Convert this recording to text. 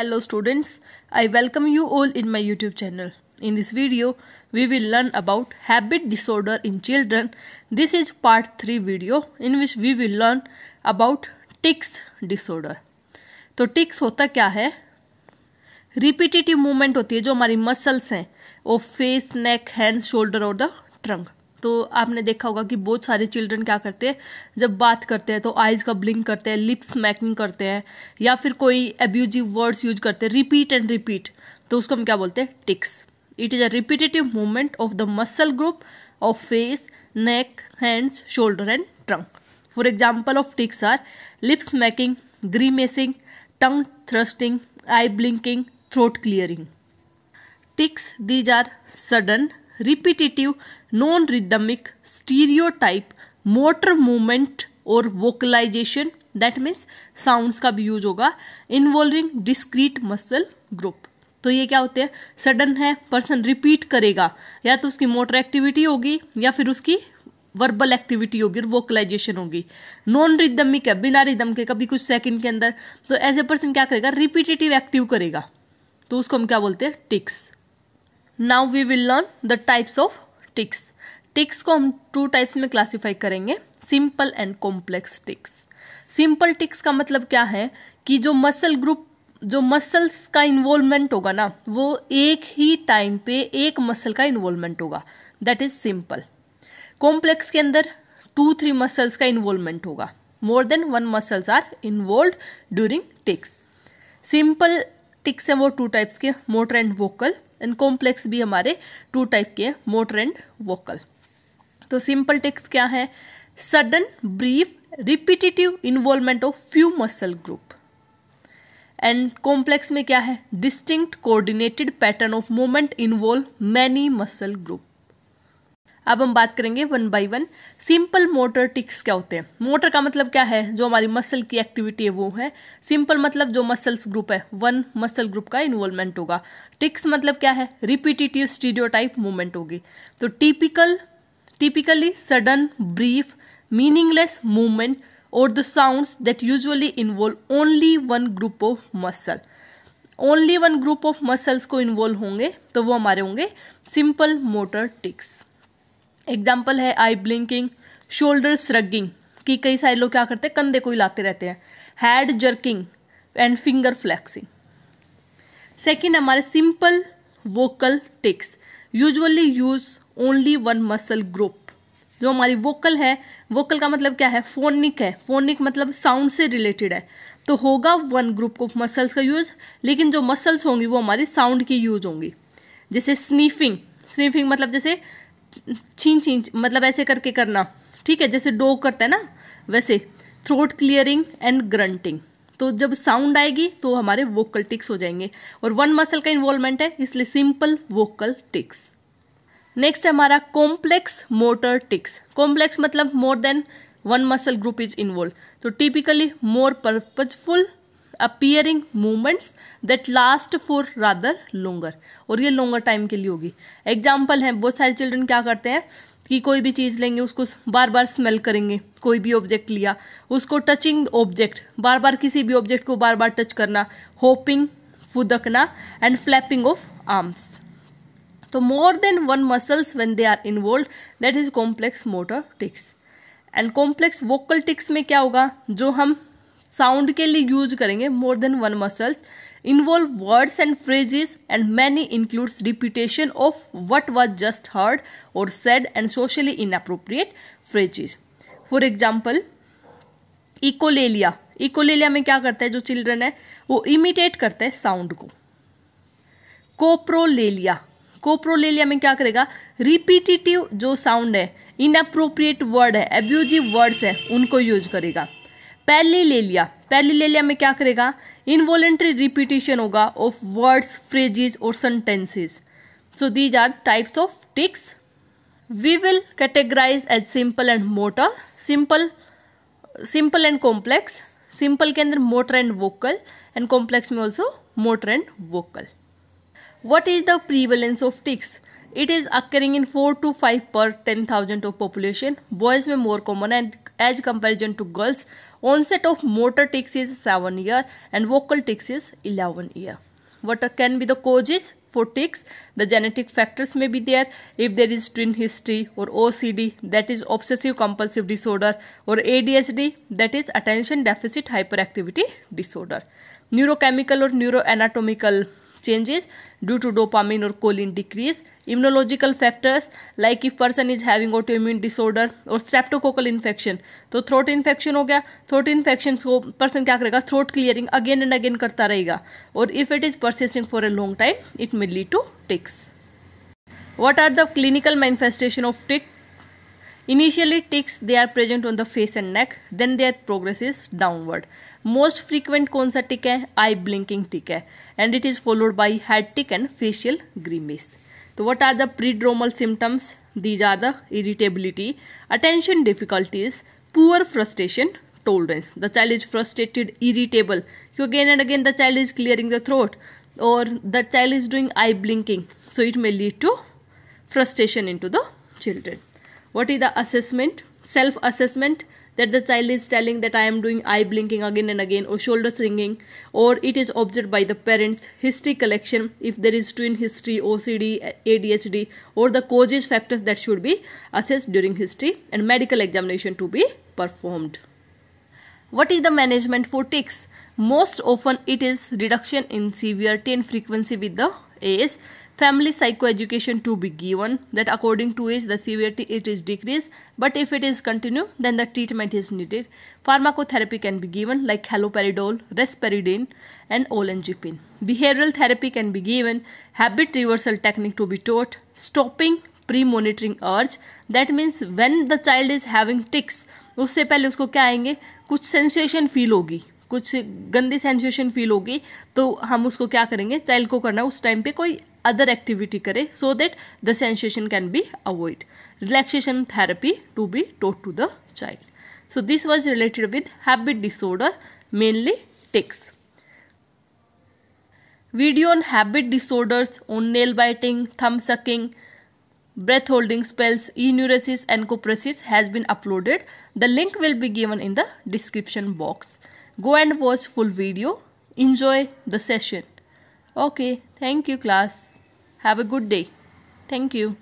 Hello students, I welcome you all in my YouTube channel. In this video, we will learn about habit disorder in children. This is part 3 video in which we will learn about tics disorder तो tics होता क्या है repetitive movement होती है जो हमारी muscles हैं वो फेस नेक हैंड शोल्डर और द ट्रंक तो आपने देखा होगा कि बहुत सारे चिल्ड्रन क्या करते हैं जब बात करते हैं तो आइज़ का ब्लिंक करते हैं लिप्स मैकिंग करते हैं या फिर कोई एब्यूजिव वर्ड्स यूज करते हैं रिपीट एंड रिपीट तो उसको हम क्या बोलते हैं tics it is a repetitive movement of the muscle group of face neck hands shoulder and trunk for example of tics are lips making grimacing tongue thrusting eye blinking throat clearing tics these are sudden repetitive non rhythmic stereotype motor movement और vocalization that means sounds का भी use होगा involving discrete muscle group तो ये क्या होते हैं sudden है पर्सन रिपीट करेगा या तो उसकी मोटर एक्टिविटी होगी या फिर उसकी वर्बल एक्टिविटी होगी वोकलाइजेशन होगी नॉन रिदमिक है बिना रिदम के कभी कुछ सेकंड के अंदर तो एज ए पर्सन क्या करेगा रिपीटेटिव एक्टिव करेगा तो उसको हम क्या बोलते हैं tics now we will learn the types of tics tics को हम टू टाइप्स में क्लासिफाई करेंगे simple and complex tics simple tics का मतलब क्या है कि जो मसल ग्रुप जो मसल्स का इन्वॉल्वमेंट होगा ना वो एक ही टाइम पे एक मसल का इन्वॉल्वमेंट होगा दैट इज सिंपल कॉम्प्लेक्स के अंदर टू थ्री मसल्स का इन्वॉल्वमेंट होगा more than one muscles are involve during tics simple tics हैं वो टू टाइप्स के motor and vocal and complex भी हमारे टू टाइप के मोटर एंड वोकल तो सिंपल टिक्स क्या है sudden brief repetitive involvement of few muscle group and complex में क्या है distinct coordinated pattern of movement involve many muscle group अब हम बात करेंगे one by one simple motor tics क्या होते हैं मोटर का मतलब क्या है जो हमारी मसल की एक्टिविटी है वो है सिंपल मतलब जो मसल्स ग्रुप है वन मसल ग्रुप का इन्वॉल्वमेंट होगा टिक्स मतलब क्या है रिपीटिटिव स्टीडियोटाइप मूवमेंट होगी तो typical typically sudden brief meaningless movement और the sound that usually involve only one group of muscle only one group of muscles को इन्वॉल्व होंगे तो वो हमारे होंगे सिंपल मोटर टिक्स एग्जाम्पल है आई ब्लिंकिंग शोल्डर स्रगिंग कि कई सारे लोग क्या करते हैं कंधे को हिलाते रहते हैं head jerking and finger flexing second हमारे simple vocal tics usually use only one muscle group जो हमारी वोकल है वोकल का मतलब क्या है फोनिक है फोनिक मतलब साउंड से रिलेटेड है तो होगा वन ग्रुप ऑफ मसल्स का यूज लेकिन जो मसल्स होंगी वो हमारी साउंड की यूज होंगी जैसे स्नीफिंग स्नीफिंग मतलब जैसे छीन छीन मतलब ऐसे करके करना ठीक है जैसे डो करता है ना वैसे थ्रोट क्लियरिंग एंड ग्रंटिंग तो जब साउंड आएगी तो हमारे वोकल टिक्स हो जाएंगे और वन मसल का इन्वॉल्वमेंट है इसलिए सिंपल वोकल टिक्स नेक्स्ट है हमारा कॉम्प्लेक्स मोटर टिक्स कॉम्प्लेक्स मतलब more than one muscle group is involve तो typically more purposeful appearing movements that last for rather longer और ये लोंगर टाइम के लिए होगी एग्जाम्पल है बहुत सारे चिल्ड्रन क्या करते हैं कि कोई भी चीज़ लेंगे उसको बार बार स्मेल करेंगे कोई भी ऑब्जेक्ट लिया उसको टचिंग ऑब्जेक्ट बार बार किसी भी ऑब्जेक्ट को बार बार टच करना होपिंग फुदकना एंड फ्लैपिंग ऑफ आर्म्स तो more than one muscles when they are involve that is complex motor tics and complex vocal tics में क्या होगा जो हम साउंड के लिए यूज करेंगे more than one muscles involve words and phrases and many includes repetition of what was just heard और said and socially inappropriate phrases for example echolalia echolalia में क्या करता है जो चिल्ड्रन है वो इमिटेट करता है साउंड को कोप्रोलेलिया कोप्रोलेलिया में क्या करेगा रिपीटिटिव जो साउंड है इनअप्रोप्रिएट वर्ड है एब्यूजिव वर्ड्स है उनको यूज करेगा ले लिया में क्या करेगा इनवॉलेंट्री रिपीटेशन होगा ऑफ वर्ड्स फ्रेजेस और sentences so these are types of tics we will categorize as simple and motor simple simple and complex simple के अंदर motor and vocal and complex में also motor and vocal what is the prevalence of tics it is occurring in four to five पर ten thousand of population boys में more common and as comparison to girls Onset of motor tics is 7 year and vocal tics is 11 year. What can be the causes for tics? The genetic factors may be there. If there is twin history or OCD, that is obsessive compulsive disorder, or ADHD, that is attention deficit hyperactivity disorder neurochemical or neuroanatomical changes due to dopamine or choline decrease immunological factors like if person is having autoimmune disorder or streptococcal infection तो throat infection हो गया throat infection को person क्या करेगा throat clearing again and again करता रहेगा और if it is persisting for a long time it may lead to tics what are the clinical manifestation of tic initially ticks they are present on the face and neck then their progress is downward most frequent कौन सा tic है eye blinking tic है and it is followed by head tic and facial grimace तो what are the prodromal symptoms these are the irritability attention difficulties poor frustration tolerance the child is frustrated irritable क्यों again and again the child is clearing the throat और the child is doing eye blinking so it may lead to frustration into the children what is the assessment self assessment that the child is telling that I am doing eye blinking again and again or shoulder swinging or it is observed by the parents. History collection if there is twin history, OCD, ADHD or the causes factors that should be assessed during history and medical examination to be performed. What is the management for tics? Most often it is reduction in severity and frequency with the is family psychoeducation to be given that according to is the severity it is decreased but if it is continue then the treatment is needed pharmacotherapy can be given like haloperidol risperidone and olanzapine behavioral therapy can be given habit reversal technique to be taught stopping pre-monitoring urge that means when the child is having tics उससे पहले उसको क्या आएंगे कुछ sensation feel होगी कुछ गंदी sensation feel होगी तो हम उसको क्या करेंगे चाइल्ड को करना उस टाइम पे कोई अदर एक्टिविटी करे so that the sensation can be avoid relaxation therapy to be taught to the child so this was related with habit disorder mainly tics video on habit disorders on nail biting thumb sucking breath holding spells enuresis and encopresis has been uploaded the link will be given in the description box Go and watch full video. Enjoy the session. Okay, thank you class. Have a good day. Thank you.